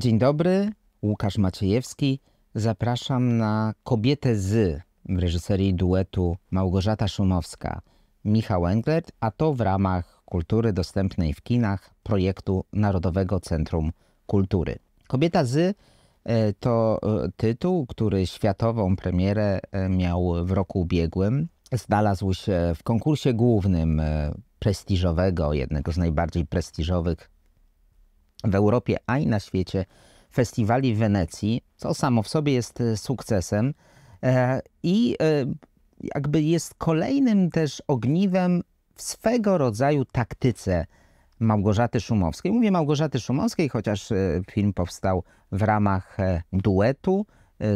Dzień dobry, Łukasz Maciejewski. Zapraszam na Kobietę z w reżyserii duetu Małgorzata Szumowska, Michał Englert, a to w ramach kultury dostępnej w kinach projektu Narodowego Centrum Kultury. Kobieta z e, to e, tytuł, który światową premierę e, miał w roku ubiegłym. Znalazł się w konkursie głównym prestiżowego, jednego z najbardziej prestiżowych w Europie, a i na świecie festiwali w Wenecji, co samo w sobie jest e, sukcesem e, i e, jakby jest kolejnym też ogniwem w swego rodzaju taktyce Małgorzaty Szumowskiej. Mówię Małgorzaty Szumowskiej, chociaż film powstał w ramach duetu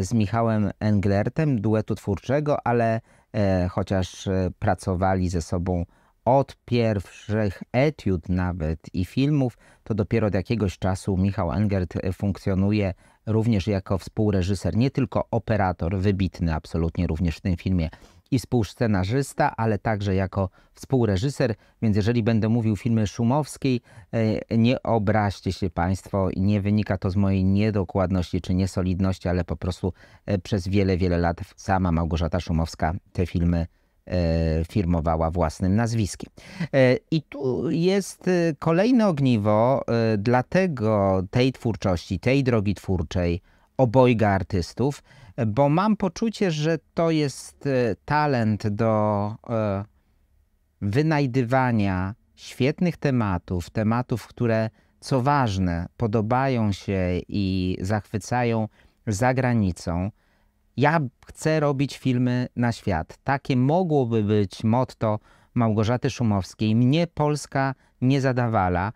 z Michałem Englertem, duetu twórczego, ale chociaż pracowali ze sobą od pierwszych etiud nawet i filmów, to dopiero od jakiegoś czasu Michał Engert funkcjonuje również jako współreżyser, nie tylko operator, wybitny absolutnie również w tym filmie i współscenarzysta, ale także jako współreżyser, więc jeżeli będę mówił filmy Szumowskiej, e, nie obraźcie się Państwo, nie wynika to z mojej niedokładności czy niesolidności, ale po prostu e, przez wiele, wiele lat sama Małgorzata Szumowska te filmy E, firmowała własnym nazwiskiem. E, I tu jest e, kolejne ogniwo dlatego tej twórczości, tej drogi twórczej obojga artystów, bo mam poczucie, że to jest talent do wynajdywania świetnych tematów, tematów, które co ważne podobają się i zachwycają za granicą. Ja chcę robić filmy na świat. Takie mogłoby być motto Małgorzaty Szumowskiej. Mnie Polska nie zadawala.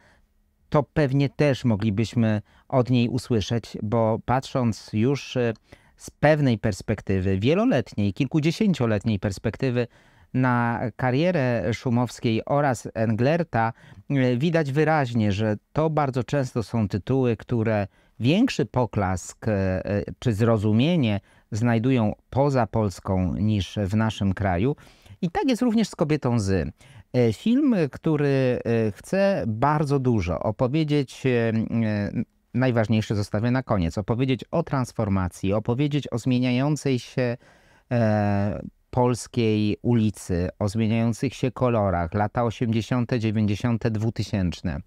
To pewnie też moglibyśmy od niej usłyszeć, bo patrząc już e, z pewnej perspektywy, wieloletniej, kilkudziesięcioletniej perspektywy, na karierę Szumowskiej oraz Englerta e, widać wyraźnie, że to bardzo często są tytuły, które większy poklask e, czy zrozumienie znajdują poza Polską niż w naszym kraju. I tak jest również z kobietą z. E, film, który e, chce bardzo dużo opowiedzieć e, najważniejsze zostawię na koniec. Opowiedzieć o transformacji, opowiedzieć o zmieniającej się polskiej ulicy, o zmieniających się kolorach, lata 80., 90., 2000.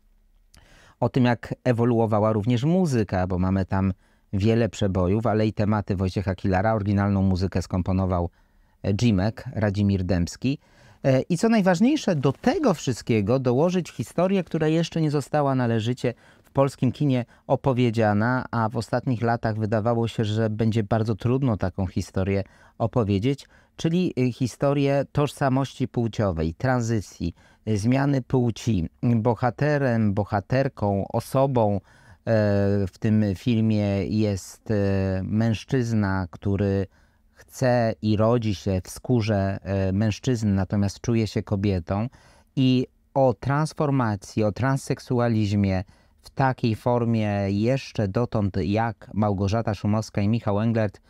O tym, jak ewoluowała również muzyka, bo mamy tam wiele przebojów, ale i tematy Wojciecha Kilara. Oryginalną muzykę skomponował e, Jimek Radzimir Dębski. E, I co najważniejsze, do tego wszystkiego dołożyć historię, która jeszcze nie została należycie w polskim kinie opowiedziana, a w ostatnich latach wydawało się, że będzie bardzo trudno taką historię opowiedzieć, czyli e, historię tożsamości płciowej, tranzycji, zmiany płci. Bohaterem, bohaterką, osobą, E, w tym filmie jest e, mężczyzna, który chce i rodzi się w skórze e, mężczyzny, natomiast czuje się kobietą. I o transformacji, o transseksualizmie w takiej formie jeszcze dotąd jak Małgorzata Szumowska i Michał Englert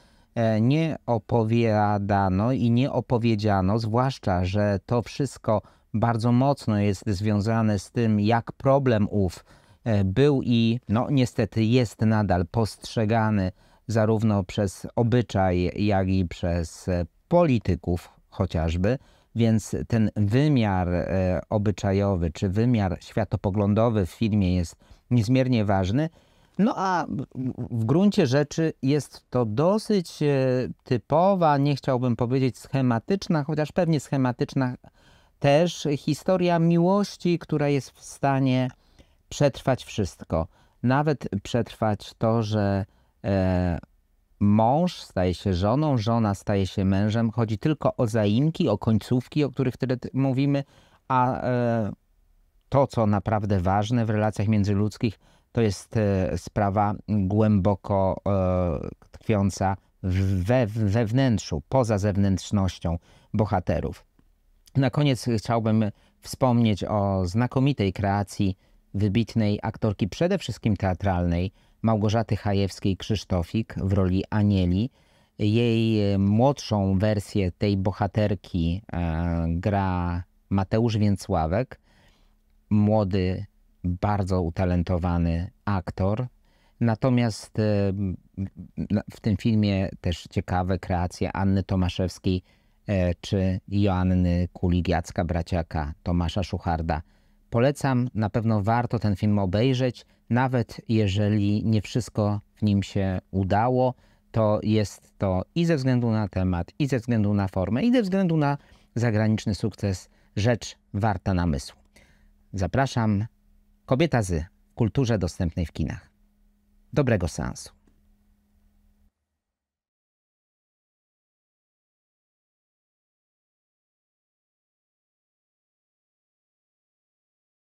nie opowiadano i nie opowiedziano, zwłaszcza, że to wszystko bardzo mocno jest związane z tym, jak problem ów E, był i no niestety jest nadal postrzegany zarówno przez obyczaj, jak i przez e, polityków chociażby, więc ten wymiar e, obyczajowy czy wymiar światopoglądowy w filmie jest niezmiernie ważny. No a w gruncie rzeczy jest to dosyć typowa, nie chciałbym powiedzieć schematyczna, chociaż pewnie schematyczna też historia miłości, która jest w stanie przetrwać wszystko. Nawet przetrwać to, że e, mąż staje się żoną, żona staje się mężem. Chodzi tylko o zaimki, o końcówki, o których wtedy mówimy, a e, to, co naprawdę ważne w relacjach międzyludzkich, to jest e, sprawa głęboko e, tkwiąca we, we wnętrzu, poza zewnętrznością bohaterów. Na koniec chciałbym wspomnieć o znakomitej kreacji wybitnej aktorki przede wszystkim teatralnej Małgorzaty Hajewskiej-Krzysztofik w roli Anieli. Jej e, młodszą wersję tej bohaterki e, gra Mateusz Więcławek, młody, bardzo utalentowany aktor. Natomiast e, w tym filmie też ciekawe kreacje Anny Tomaszewskiej czy Joanny Kuligiacka, braciaka Tomasza Szucharda. Polecam, na pewno warto ten film obejrzeć, nawet jeżeli nie wszystko w nim się udało, to jest to i ze względu na temat, i ze względu na formę, i ze względu na zagraniczny sukces rzecz warta namysłu. Zapraszam. Kobieta z kulturze dostępnej w kinach. Dobrego sensu.